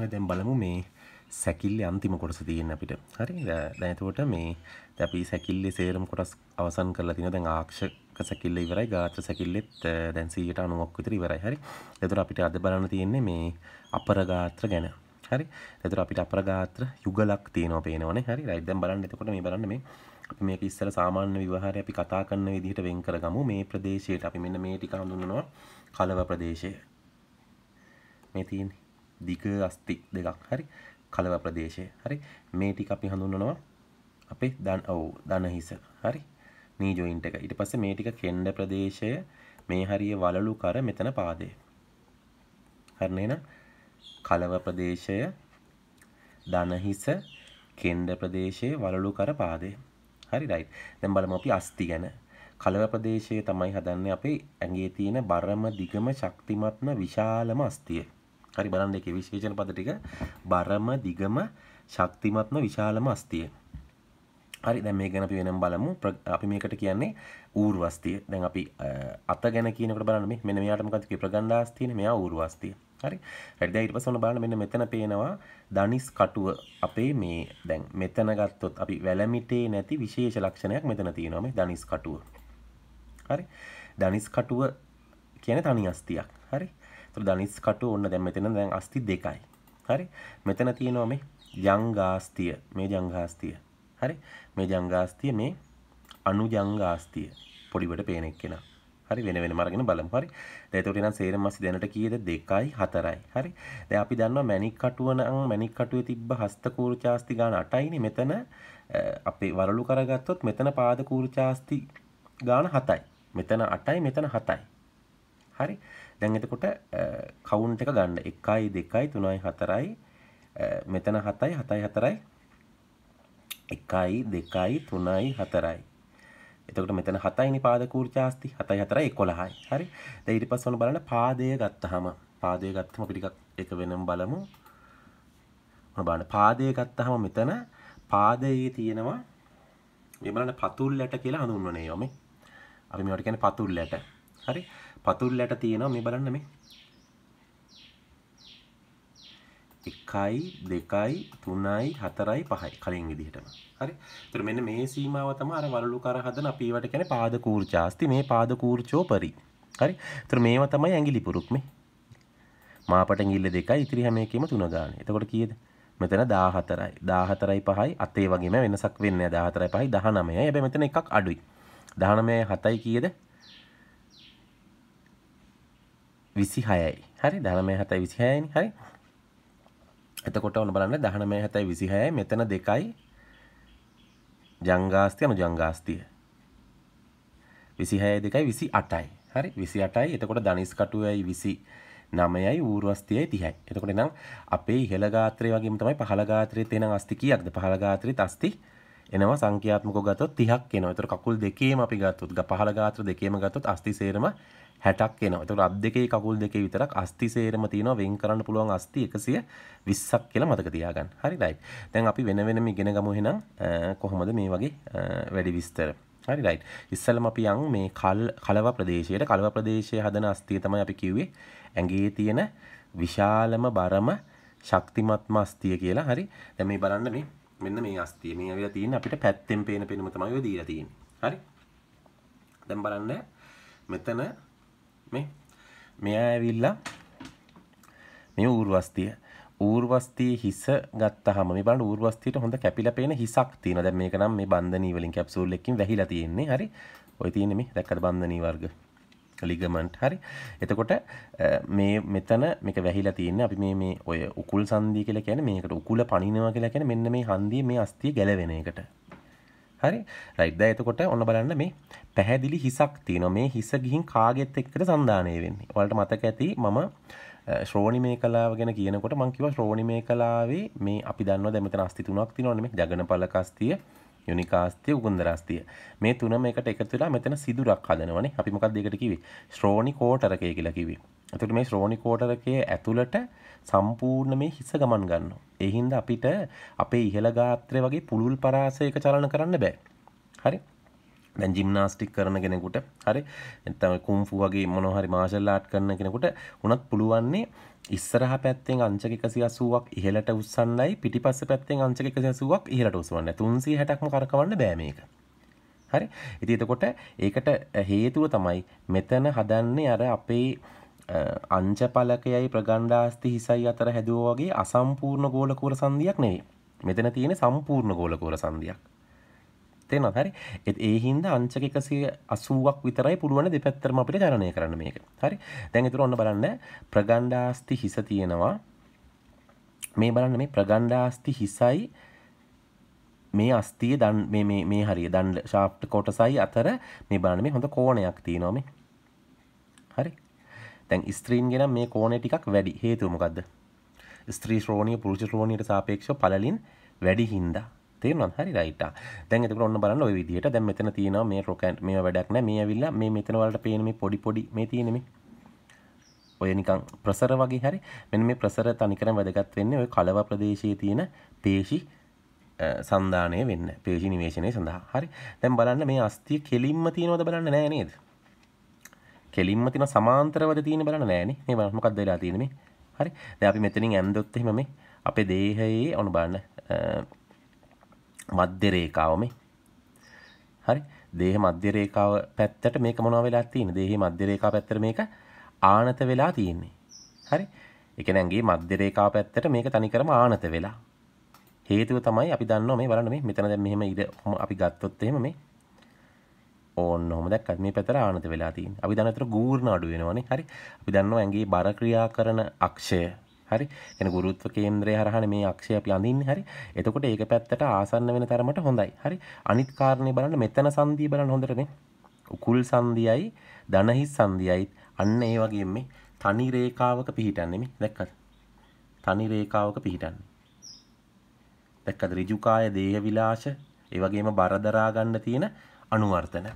ප්‍රශ්න දැන් බලමු මේ සැකිල්ලේ අන්තිම කොටස තියෙන අපිට. හරි. දැන් එතකොට මේ දැන් අපි සැකිල්ලේ සේරම කොටස් අවසන් කරලා තිනවා. දැන් ආක්ෂක සැකිල්ල ඉවරයි. ගාත්‍ර සැකිල්ලෙත් දැන් 190ක් විතර ඉවරයි. හරි. එතකොට අපිට අද බලන්න තියෙන්නේ මේ අපර ගාත්‍ර ගැන. හරි. එතකොට අපිට අපර ගාත්‍ර යුගලක් තියෙනවා පේනවනේ. හරි. රයිට්. දැන් බලන්න එතකොට මේ බලන්න මේ අපි මේක ඉස්සර සාමාන්‍ය විවහාරය අපි කතා කරන විදිහට වෙන් කරගමු. මේ ප්‍රදේශයට අපි මෙන්න මේ ටික හඳුන්වනවා කලව ප්‍රදේශය. මේ තියෙන්නේ දිග අස්ති දෙකක් හරි කලව ප්‍රදේශය හරි මේ ටික අපි හඳුන්වනවා අපේ දන් ඔව් දන හිස හරි නී ජොයින්ට් එක ඊට පස්සේ මේ ටික කෙන්ඩ ප්‍රදේශය මේ හරිය වලලු කර මෙතන පාදේ හරි නේද කලව ප්‍රදේශය දන හිස කෙන්ඩ ප්‍රදේශයේ වලලු කර පාදේ හරි රයිට් දැන් බලමු අපි අස්ති ගැන කලව ප්‍රදේශයේ තමයි හදන්නේ අපේ ඇඟේ තියෙන බරම දිගම ශක්තිමත්ම විශාලම අස්තිය හරි බලන්න එකේ විශේෂණ පද ටික බරම දිගම ශක්තිමත්ම විශාලම අස්තිය. හරි දැන් මේක ගැන අපි වෙනම බලමු. අපි මේකට කියන්නේ ඌර්වස්තිය. දැන් අපි අත ගැන කියනකොට බලන්න මේ මෙන්න මෙයාට මොකද්ද කිය ප්‍රගණ්ඩාස්තියනේ මෙයා ඌර්වස්තිය. හරි. හරි දැන් ඊට පස්සේ ඔන්න බලන්න මෙන්න මෙතන පේනවා ධනිස් කටුව අපේ මේ දැන් මෙතන ගත්තොත් අපි වැලමිටේ නැති විශේෂ ලක්ෂණයක් මෙතන තියෙනවා මේ ධනිස් කටුව. හරි. ධනිස් කටුව කියන්නේ තනි අස්තියක්. හරි. තුර ධනිස්කටු ඔන්න දැන් මෙතන දැන් අස්ති දෙකයි හරි මෙතන තියෙනවා මේ ජංගාස්තිය මේ ජංගාස්තිය හරි මේ ජංගාස්තිය මේ අනු ජංගාස්තිය පොඩිවට පේනෙක් කෙන හරි වෙන වෙන මරගෙන බලමු හරි එතකොට නම් සේරම මස් දැනට කීයද 2යි 4යි හරි දැන් අපි දන්නවා මැණික් කටුව නම් මැණික් කටුවේ තිබ්බ හස්ත කූර්චාස්ති ගාන 8යිනේ මෙතන අපේ වරලු කරගත්තොත් මෙතන පාද කූර්චාස්ති ගාන 7යි මෙතන 8යි මෙතන 7යි හරි දැන් එතකොට කවුන්ට් එක ගන්න 1යි 2යි 3යි 4යි මෙතන 7යි 7යි 4යි 1යි 2යි 3යි 4යි එතකොට මෙතන 7යිනේ පාදක ඌර්ජාස්ති 7යි 4යි 11යි හරි දැන් ඊට පස්සේ ඔන්න බලන්න පාදය ගත්තාම පාදය ගත්තම අපි ටිකක් එක වෙනම බලමු ඔන්න බලන්න පාදය ගත්තාම මෙතන පාදයේ තියෙනවා මේ බලන්න පතුල් ඇට කියලා හඳුන්වන්නේ යෝමේ අපි මේවට කියන්නේ පතුල් ඇට හරි පතුල්ලට තියෙනවා මේ බලන්න මේ එකයි දෙකයි තුනයි හතරයි පහයි කලින් විදිහටම හරි තුර මෙන්න මේ සීමාව තම අර වලු කර හදන අපීවට කැන පාදකූර්චාස්ති මේ පාදකූර්චෝ පරි හරි තුර මේවා තමයි ඇගිලි පුරුක්ම මාපට ගිල්ල දෙකයි ඉතිරි හැම එකම තුන ගාන එතකොට කියද මෙතන දාහතරයි දාහතරයි පහයි අතේ වගේම වෙනසක් වෙන්න දාහතරයි පහයි දහනමය ඇබ මෙතන එකක් අඩුයි දහනමය හතයි කියද විසි හයයි හරි දහනමය හතයි විසිහයනි හරි එතකොට ඔන්න බලන්න දහනමය හතයි විසිහය මෙතන දෙකයි ජංගාස්තියම ජංගාස්තිය විසිහය දෙකයි විසි අටයි හරි විසි අටයි එතකොට ධනිස්කටුවයි විසි නමයයි ඌර්වස්තියයි තිහයි එතකොට නම් අපේ ඉහළ ගාත්‍රය වගේම තමයි පහළ ගාත්‍රයේ තියෙන අස්ති කීයක්ද පහළ ගාත්‍රයේ අස්ති එනවා සංඛ්‍යාත්මකව ගත්තොත් 30ක් එනවා. ඒතර කකුල් දෙකේම අපි ගත්තොත් පහළ ගාත්‍ර දෙකේම ගත්තොත් අස්ති සේරම 60ක් එනවා. ඒතර අත් දෙකේ කකුල් දෙකේ විතරක් අස්ති සේරම තියෙනවා. වෙන් කරන්න පුළුවන් අස්ති 120ක් කියලා මතක තියාගන්න. හරි රයිට්. දැන් අපි වෙන වෙනම ඉගෙන ගමු එහෙනම් කොහොමද මේ වගේ වැඩි විස්තර. හරි රයිට්. ඉස්සෙල්ලම අපි යන් මේ කල් කලව ප්‍රදේශයට කලව ප්‍රදේශයේ හදන අස්තිය තමයි අපි කිව්වේ ඇඟේ තියෙන විශාලම බරම ශක්තිමත්ම අස්තිය කියලා. හරි. දැන් මේ බලන්න මේ මෙන්න මේ අස්තිය මේ ඇවිල්ලා තියෙන්නේ අපිට පැත්තෙන් පේන පෙනුම තමයි ඔය දීලා තියෙන්නේ හරි දැන් බලන්න මෙතන මේ මෙයා ඇවිල්ලා මේ ඌර්වස්තිය ඌර්වස්තිය හිස ගත්තහම මේ බලන්න ඌර්වස්තියට හොඳ කැපිලා පේන හිසක් තියෙනවා. දැන් මේක නම් මේ බන්ධනී වලින් කැප්සූල් එකකින් වැහිලා තියෙන්නේ. හරි. ඔය තියෙන්නේ මේ දැක්කද බන්ධනී වර්ග. ඩිස්ක ලිගමන්ට් හරි එතකොට මේ මෙතන මේක වැහිලා තියන්න අපි මේ මේ ඔය උකුල් සන්දී කියලා කියන මේකට උකුල පනිනවා කියලා කියන මෙන්න මේ හන්දිය මේ අස්තිය ගැලවෙන එකට හරි රයිද්ද එතකොට ඔන්න බලන්න මේ පැහැදිලි හිසක් තියෙන මේ හිස ගිහින් කාගෙත් එක්කට සන්ධානය වෙන්නේ ඔයාලට මතක ඇති මම ශ්‍රෝණි මේ කලාව ගැන කියනකොට මංකිව ශ්‍රෝණි මේ කලාවේ මේ අපි දන්න දැමත අස්තිතුනක් තිනොනෙ ජගන පලකස්තිය යොනිකාස්තිය උගුන්දරස්තිය මේ තුනම එකට එකතු වෙලා මෙතන සිදුරක් හදනවනේ අපි මොකක්ද ඒකට කිව්වේ ශ්‍රෝණි කෝටරකය කියලා කිව්වේ එතකොට මේ ශ්‍රෝණි කෝටරකය ඇතුළට සම්පූර්ණ මේ හිස ගමන් ගන්නවා ඒ හින්දා අපිට අපේ ඉහළ ගාත්‍රය වගේ පුළුල් පරාසයක චලන කරන්න බෑ හරි දැන් ජිම්නාස්ටික් කරන කෙනෙකුට හරි එතම කුම්ෆු වගේ මොනවා හරි මාෂල් ආට් කරන කෙනෙකුට උනත් පුළුවන්නේ ඉස්සරහ පැත්තෙන් අංචක එකසි අසුවක් ඉහලට උත්සන්නයි පිටිපස්ස පැත්තෙන් අංචක එකසි අසුවක් ඉහලට උසවන්න තුන්සී හැටක්ම කරකවන්න බෑමේක හරි ඉති එතකොට ඒකට හේතුව තමයි මෙතන හදන්නේ අර අපේ අංචපලකයයි ප්‍රගණ්ඩාස්ති හිසයි අතර හැදුව වගේ අසම්පූර්ණ ගෝලකූර සන්ධියක් නෙවෙයි මෙතන තියෙන සම්පූර්ණ ගෝලකූර සන්ධියක් පැත්තේ නොහරි එත් ඒ හින්ද අංචක එකසේ අසුවක් විතරයි පුළුවන දෙපැත්තරම අපිට ජනය කරන්න මේක හරි දැන්තුර ඔන්න බලන්න ප්‍රගණ්ඩාස්ති හිස තියෙනවා මේ බලන්න මේ ප්‍රගණ්ඩාස්ති හිසයි මේ අස්තිය දන් මේ හරි දන්ඩ ශාප්ට කොටසයි අතර මේ බලන මේ හොඳ කෝනයක් තියනොම හරි තැන් ස්ත්‍රීන් ගෙන මේ කෝන ටිකක් වැඩි හේතුමකක්ද ස්ත්‍රී ශ්‍රෝණය පුරුෂ ශ්‍රෝණයට සාපේක්ෂ පලලින් වැඩි හින්දා තේරෙනවද හරි රයිට් දැන් එතකොට ඔන්න බලන්න ওই විදිහට දැන් මෙතන තියෙනවා මේ රොකට් මේවා වැඩක් නැහැ මේ ඇවිල්ලා මේ මෙතන වලට පේන මේ පොඩි පොඩි මේ තියෙන මේ ඔය නිකන් ප්‍රසර වගේ හරි මෙන්න මේ ප්‍රසර තනිකරම වැදගත් වෙන්නේ ওই කලව ප්‍රදේශයේ තියෙන පේශි සන්ධානය වෙන්න පේශි නිවේශනය සඳහා හරි දැන් බලන්න මේ අස්තිය කෙලින්ම තියෙනවද බලන්න නෑ නේද කෙලින්ම තින සමාන්තරවද තියෙන බලන්න නෑනේ මේ බලන්න මොකක්ද වෙලා තියෙන්නේ මේ හරි දැන් අපි මෙතනින් ඇන්දොත් එහෙම මේ අපේ දේහයේ අනුබලන මධ්‍ය රේඛාව මේ. හරි. දේහ මධ්‍ය රේඛාව පැත්තට මේක මොනවා වෙලා තියෙන්නේ? දේහේ මධ්‍ය රේඛාව පැත්තට මේක ආනත වෙලා තියෙන්නේ. හරි. ඒ කියන්නේ ඇඟේ මධ්‍ය රේඛාව පැත්තට මේක තනිකරම ආනත වෙලා. හේතුව තමයි අපි දන්නවා මේ බලන්න මේ මෙතන දැන් මෙහෙම ඉර අපි ගත්තොත් එහෙම මේ ඕන්න ඔහොම දැක්කත් මේ පැතර ආනත වෙලා තියෙන්නේ. අපි දන්නතර ගූර්ණ අඩු වෙනවනේ. හරි. අපි දන්නවා ඇඟේ බර ක්‍රියා කරන අක්ෂය හරි එන ගුරුත්ව කේන්ද්‍රය හරහන මේ අක්ෂය අපි අඳින්න හරි එතකොට ඒක පැත්තට ආසන්න වෙන තරමට හොඳයි හරි අනිත් කාරණය බලන්න මෙතන සන්දී බලන්න හොඳටනේ උකුල් සන්ධියයි දනහිස් සන්ධියයිත් අන්න ඒ වගේ මේ තනි රේඛාවක පිහිටන්නේ මේ දැක්කද තනි රේඛාවක පිහිටන්නේ දැක්කද ඍජුකාය දේහ විලාශ ඒ වගේම බර දරා ගන්න තියෙන අනුවර්තන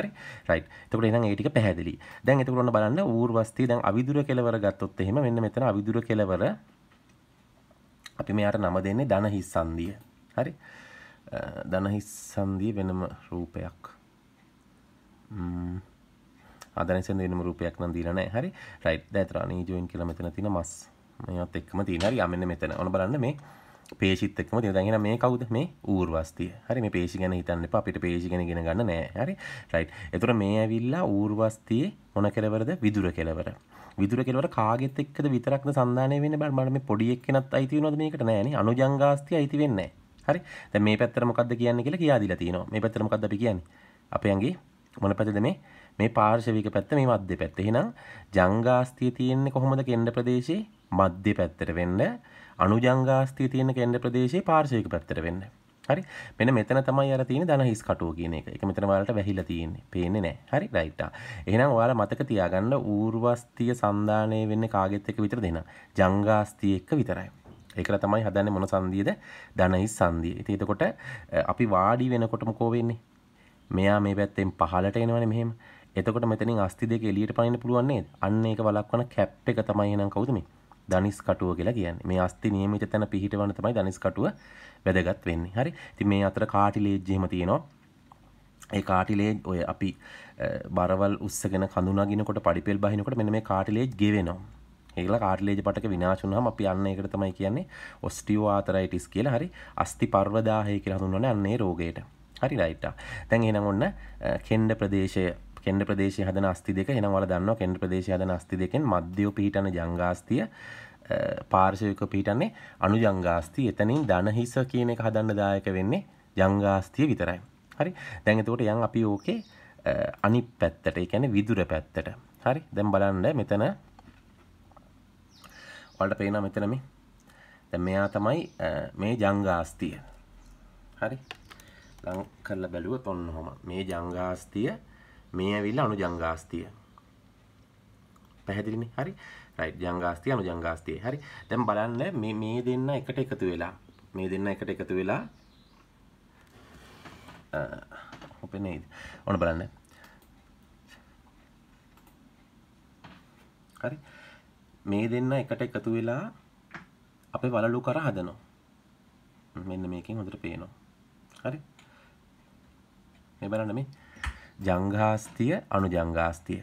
හරි රයි් තකට එන ඒටික පැහැදිලි දැන් එතකරන්න බලන්න ඌර්වස්ති දැන් අවිදුර කෙලවර ගත්තොත් එහෙම මෙන්න මෙතන අවිදුර කෙලවර අපි මෙයාට නම දෙන්නේ දන හිස්සන්දිය හරි දන හිස්සන්දී වෙනම රූපයක් අදනසන් වෙනම රූපයක් නම් දීලා නැහැ හරි රයිට් දැතරා නීජෝයින් කියලා මෙතන තියෙන මස් මේවත් එක්කම තියෙන හරි යමෙන්න මෙතන ඔන බලන්න මේ පේෂිත් එක්ම තිය දැගෙන මේ කවුද මේ ඌර්වස්තිය හරි මේ පේෂි ගැන හිතන්න එපා අපිට පේෂි ගැන ගෙන ගන්න නෑ හරි රයිට් එතකොට මේ ඇවිල්ලා ඌර්වස්තියේ මොන කෙලවරද විදුර කෙලවර විදුර කෙලවර කාගෙත් එක්කද විතරක්ද සන්ධානය වෙන්න බෑ මට මේ පොඩි එක්කෙනත් අයිති වෙනවද මේකට නෑනේ අනුජංගාස්තිය අයිති වෙන්නේ නෑ හරි දැන් මේ පැත්තට මොකද්ද කියන්නේ කියලා කියා දීලා තිනවා මේ පැත්තට මොකද්ද අපි කියන්නේ අපේ ඇඟේ මොන පැත්තද මේ මේ පාර්ශවික පැත්ත මේ මධ්‍ය පැත්ත. එහෙනම් ජංගාස්තිය තියෙන්නේ කොහොමද කෙන්ඩ ප්‍රදේශයේ මධ්‍ය පැත්තට වෙන්න. අනුජංගාස්තිය තියෙන කෙන්ඩ ප්‍රදේශයේ පාර්ශයක පැත්තර වෙන්න. හරි මෙන මෙතන තමයි අර තියෙන දන හිස් කටුව කියන එක. ඒක මෙතන ඔයාලට වැහිලා තියෙන්නේ. පේන්නේ නැහැ. හරි රයිට් ආ. එහෙනම් ඔයාලා මතක තියාගන්න ඌර්වස්තිය සන්දානය වෙන්නේ කාගෙත් එක්ක විතරද එහෙනම්? ජංගාස්තිය එක්ක විතරයි. ඒකල තමයි හදන්නේ මොන සංදියද? ධන හිස් සංදිය. ඉතින් එතකොට අපි වාඩි වෙනකොටම කෝ වෙන්නේ? මෙයා මේ පැත්තෙන් පහලට එනවනේ මෙහෙම. එතකොට මෙතනින් අස්ති දෙක එලියට පනින්න පුළුවන් නේද? අන්න ඒක වළක්වන කැප් එක තමයි එහෙනම් කවුද මේ? ධනිස් කටුව කියලා කියන්නේ. මේ අස්ථි නියමිත තැන පිහිටවන තමයි ධනිස් කටුව වැදගත් වෙන්නේ. හරි. ඉතින් මේ අතර කාටිලේජ් එහෙම තියෙනවා. ඒ කාටිලේජ් ඔය අපි බරවල් උස්සගෙන කඳුනගිනකොට පඩිපෙල් බහිනකොට මෙන්න මේ කාටිලේජ් ගෙවෙනවා. ඒකල කාටිලේජ් පටක විනාශ වුණාම අපි අන්න ඒකට තමයි කියන්නේ ඔස්ටියෝආතරයිටිස් කියලා. හරි. අස්ථි පර්වදාහය කියලා හඳුන්වන්නේ අන්න ඒ රෝගයට. හරි රයිට්. දැන් එහෙනම් ඔන්න කෙන්ඩ ප්‍රදේශයේ කෙන්ඩ ප්‍රදේශය හදන අස්ති දෙක හෙනවල දන්න කෙන්ඩ ප්‍රදේශය හදන අස්ති දෙකෙන් මධ්‍යෝ පිහිටන ජංගාස්තිය පාර්ශයක පිහිටන්නේ අනු ජංගාස්ති එතනින් ධනහිස කියන එක හදන්න දායක වෙන්නේ ජංගාස්තිය විතරයි හරි දැඟතකොට යන් අපි ඕකේ අනි පැත්තට එකැන විදුර පැත්තට හරි දැම් බලන්න මෙතන වලට පේනා මෙතනම දැ මෙයා තමයි මේ ජංගාස්තිය හරි ලං කරල බැලුව පොන්න හොම මේ ජංගාස්තිය මේ ඇවිල්ලා අනුජංගාස්තිය. පැහැදිලිනේ? හරි. රයිට් ජංගාස්තිය අනුජංගාස්තිය. හරි. දැන් බලන්න මේ මේ දෙන්න එකට එකතු වෙලා මේ දෙන්න එකට එකතු වෙලා ඔපේ නේද? ඔන්න බලන්න. හරි. මේ දෙන්න එකට එකතු වෙලා අපේ වලලු කර හදනවා. මෙන්න මේකෙන් හොඳට පේනවා. හරි. මේ බලන්න මේ ජංඝාස්තිය අනුජංඝාස්තිය.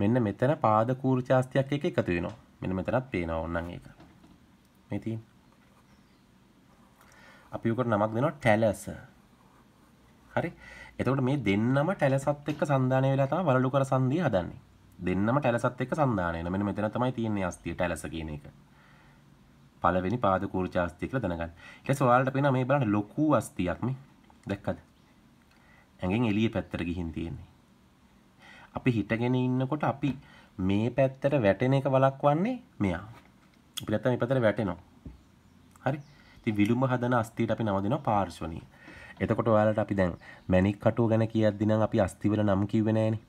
මෙන්න මෙතන පාද කූර්චාස්තියක් එක එකතු වෙනවා. මෙන්න මෙතනත් පේනවා ඕනනම් ඒක. මේ තියෙන. අපි උකට නමක් දෙනවා ටැලස. හරි. එතකොට මේ දෙන්නම ටැලසත් එක්ක සන්ධානය වෙලා තමයි වලලු කර සංදී හදන්නේ. දෙන්නම ටැලසත් එක්ක සන්ධානය වෙනවා. මෙන්න මෙතන තමයි තියෙන්නේ අස්තිය ටැලස කියන එක. පළවෙනි පාද කූර්චාස්තිය කියලා දැනගන්න. ඊට පස්සේ ඔයාලට පේනවා මේ බලන්න ලොකු අස්තියක් මේ. දැක්කද? ඇඟෙන් එළිය පැත්තර ගිහින් තියෙන්නේ. අපි හිටගෙන ඉන්නකොට අපි මේ පැත්තට වැටෙන එක වළක්වන්නේ මෙයා. අපි නැත්තම් මේ පැත්තට වැටෙනවා. හරි. ඉතින් විලුඹ හදන අස්තියට අපි නම දෙනවා පාර්ශ්වණී. එතකොට ඔයාලට අපි දැන් මැණික් කටුව ගැන කියද්දී නම් අපි අස්ති වල නම් කිව්වේ නෑනේ.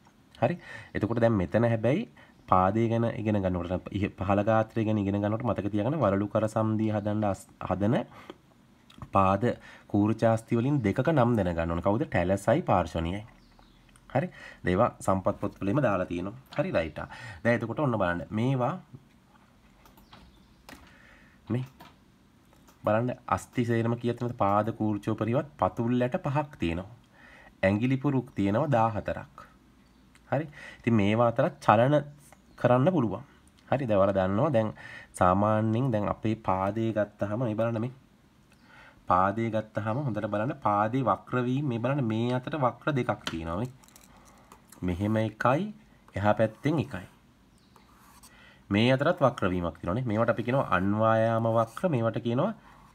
හරි. එතකොට දැන් මෙතන හැබැයි පාදේ ගැන ඉගෙන ගන්නකොට පහළ ගාත්‍රය ගැන ඉගෙන ගන්නකොට මතක තියාගන්න වලලු කර සම්දී හදන්න හදන පාද කූර්චාස්ති වලින් දෙකක නම් දැනගන්න ඕන. කවුද? ටැලසයි පාර්ශවණියයි. හරි? දේවා සම්පත් පොත්වලෙම දාලා තියෙනවා. හරි රයිට්. දැන් එතකොට ඔන්න බලන්න. මේවා මේ බලන්න අස්ති සේරම කියතිනද පාද කූර්චෝපරිවත් පතුල්ලට පහක් තියෙනවා. ඇගිලිපුරුක් තියෙනවා 14ක්. හරි? ඉතින් මේවා අතරත් චලන කරන්න පුළුවන්. හරි දැවල දන්නවා දැන් සාමාන්‍යයෙන් දැන් අපේ පාදයේ ගත්තහම මේ බලන්න මේ පාදය ගත්තහම හොඳට බලන්න පාදේ වක්‍ර වීම මේ බලන්න මේ අතර වක්‍ර දෙකක් තියෙනවා මෙහෙම එකයි එහා පැත්තෙන් එකයි මේ අතරත් වක්‍ර වීමක් තියෙනවානේ මේවට අපි කියනවා අන්වායාම වක්‍ර මේවට කියනවා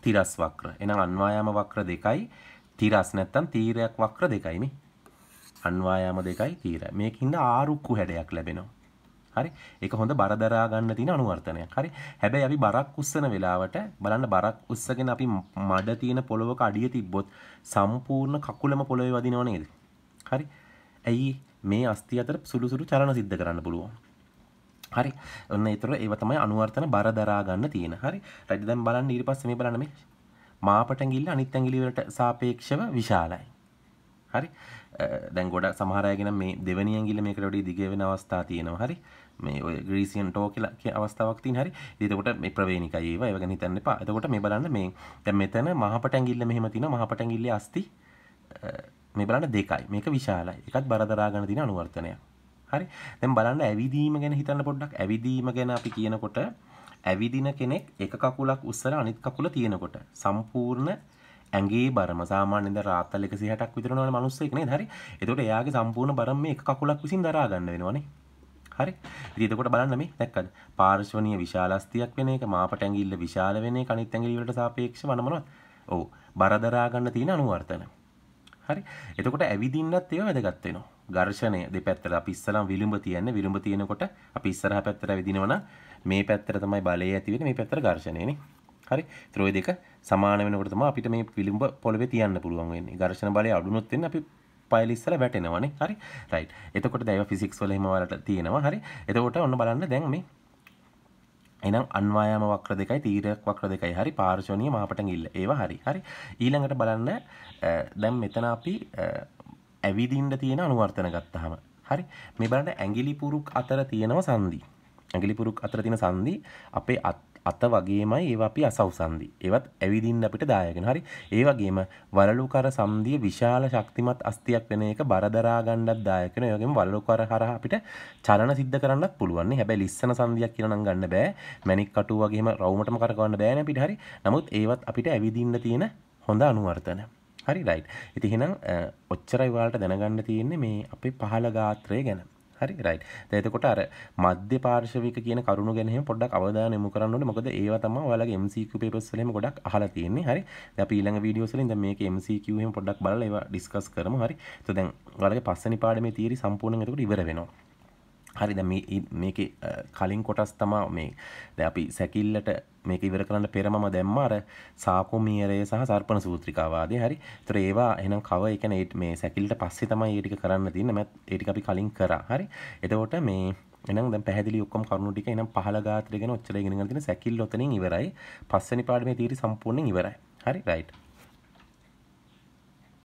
තිරස් වක්‍ර එහෙනම් අන්වායාම වක්‍ර දෙකයි තිරස් නැත්තම් තීරයක් වක්‍ර දෙකයි මේ අන්වායාම දෙකයි තීරය මේකින්ද ආරුක්කු හැඩයක් ලැබෙනවා හරි ඒක හොඳ බරදරා ගන්න තියෙන අනුවර්තනයක් හරි හැබැයි අපි බරක් උස්සන වෙලාවට බලන්න බරක් උස්සගෙන අපි මඩ තියෙන පොළොවක අඩිය තිබ්බොත් සම්පූර්ණ කකුලම පොළොවේ වදිනව නේද හරි ඇයි මේ අස්ති අතර සුළුසුරු චලන සිද්ධ කරන්න පුළුවන් හරි ඔන්න ඒතර ඒව තමයි අනුවර්තන බර දරා ගන්න තියෙන හරි රයිට් දැන් බලන්න ඊට පස්සේ මේ බලන්න මේ මාපටැඟිල්ල අනිත් ඇඟිලි වලට සාපේක්ෂව විශාලයි හරි දැන් ගොඩක් සමහර අයගෙන මේ දෙවෙනි ඇඟිල්ල මේකට වඩා දිග වෙන අවස්ථා තියෙනවා හරි මේ ඔය ග්‍රීසියන් ටෝ කියලා කිය අවස්ථාවක් තියෙන හරි. එතකොට මේ ප්‍රවේනිකයි ඒවා ඒව ගැන හිතන්න එපා. එතකොට මේ බලන්න මේ දැන් මෙතන මහපටැඟිල්ල මෙහෙම තියෙනවා. මහපටැඟිල්ලේ අස්ති මේ බලන්න දෙකයි. මේක විශාලයි. එකත් බර දරා ගන්න තියෙන අනුවර්තනයක්. හරි. දැන් බලන්න ඇවිදීම ගැන හිතන්න පොඩ්ඩක්. ඇවිදීම ගැන අපි කියනකොට ඇවිදින කෙනෙක් එක කකුලක් උස්සලා අනිත් කකුල තියෙනකොට සම්පූර්ණ ඇගේ බරම සාමාන්‍යද රාත්තල් එක සිහටක් විතරනවන මනුස්සෙක් නේද හරි එතකොට එයාගේ සම්පූර්ණ බරම මේ එක කකුලක් විසින් දරා ගන්න වෙනවනේ හරි ඉතිදකොට බලන්න මේ දැක්කද පාර්ශවනය විශාලස්තියක් වෙන එක මාපට ඇගිල්ල විශාල වෙන කනිත් ඇඟිල්ලට සාපේක්ෂ වනමනවත් ඕ බරදරාගන්න තියෙන අනුවර්තන හරි එතකොට ඇවිදින්නත් ඒව වැදගත්වෙනවා ඝර්ෂණය දෙපැත්තට අපි ඉස්සලම් විලුඹ තියන්නේ විලුඹ තියෙනකොට අපි ඉස්සරහා පැත්තට ඇවිදිනවනම් මේ පැත්තට තමයි බලය ඇති වෙන්නේ මේ පැත්තට ඝර්ෂණයනේ හරි ත්‍රෝය දෙක සමාන වෙනකොට තමයි අපිට මේ විලුඹ පොළවේ තියන්න පුළුවන් වෙන්නේ ඝර්ෂණ බලය අඩු වුණොත් වෙන්නේ අපි පයිල ඉස්සලා වැටෙනවනේ හරි රයිට් එතකොට දැන් ෆිසික්ස් වල එහෙම වලට තියෙනවා හරි එතකොට ඔන්න බලන්න දැන් මේ එනම් අන්වායාම වක්‍ර දෙකයි තීරයක් වක්‍ර දෙකයි හරි පාර්ශවනීය මාපටඟිල්ල ඒවා හරි හරි ඊළඟට බලන්න දැන් මෙතන අපි ඇවිදින්න තියෙන අනුවර්තන ගත්තාම හරි මේ බලන්න ඇඟිලි පුරුක් අතර තියෙනව සංදි ඇඟිලි පුරුක් අතර තියෙන සංදි අපේ අත් අත වගේමයි ඒවා අපි අසවසන්දි. ඒවත් ඇවිදින්න අපිට දායකන. හරි. ඒ වගේම වලලුකර සම්ධිය විශාල ශක්තිමත් අස්තියක් වෙන එක බර දරා ගන්නත් දායක වෙනවා. ඒ වගේම වලලුකර හරහා අපිට චලන සිද්ධ කරන්නත් පුළුවන්. හැබැයි ලිස්සන සම්ධියක් කියලා නම් ගන්න බෑ. මැණික් කටුව වගේම රවුමටම කරකවන්න බෑනේ අපිට. හරි. නමුත් ඒවත් අපිට ඇවිදින්න තියෙන හොඳ අනුවර්තන. හරි රයිට්. ඉතින් එහෙනම් ඔච්චරයි ඔයාලට දැනගන්න තියෙන්නේ මේ අපේ පහළ ගාත්‍රය ගැන. හරි රයි් එතකොට අර මධ්‍ය පාර්ශවික කියන කරුණු ගැනීම පොඩක් අවධානය යොමු කරන්න ඕනේ මොකද ඒවා තමයි ඔයාලගේ MCQ papers වලින් ගොඩක් අහලා තියෙන්නේ හරි දැන් අපි ඊළඟ වීඩියෝස් වලින් දැන් මේක MCQ එහෙම පොඩක් බලලා ඒවා ඩිස්කස් කරමු හරි එතකොට දැන් ඔයාලගේ පස්වෙනි පාඩමේ තියරි සම්පූර්ණයෙන් එතකොට ඉවර වෙනවා හරිද මේක කලින් කොටස් තමා මේ ද අපි සැකිල්ලට මේක ඉවර කරන්න පෙරමම දැම්ම අර සාකොමියරය සහ සර්පන සූත්‍රිකාවාදය හරි තොර ඒවා එනම් කව එකන මේ සැකිල්ට පස්සේ තමයි ඒටික කරන්න තින්න මැත් ඒටික අපි කලින් කර හරි එතකොට මේ එනම් දැන් පැහැදිලි ඔක්කොම කරුණු ටික එනම් පහළ ගාත්‍රය ගැන ඔච්චර ඉගෙන ගන්න තියෙන සැකිල්ල ඔතනින් ඉවරයි පස්වෙනි පාඩමේ තීරි සම්පූර්ණයෙන් ඉවරයි හරි රයිට්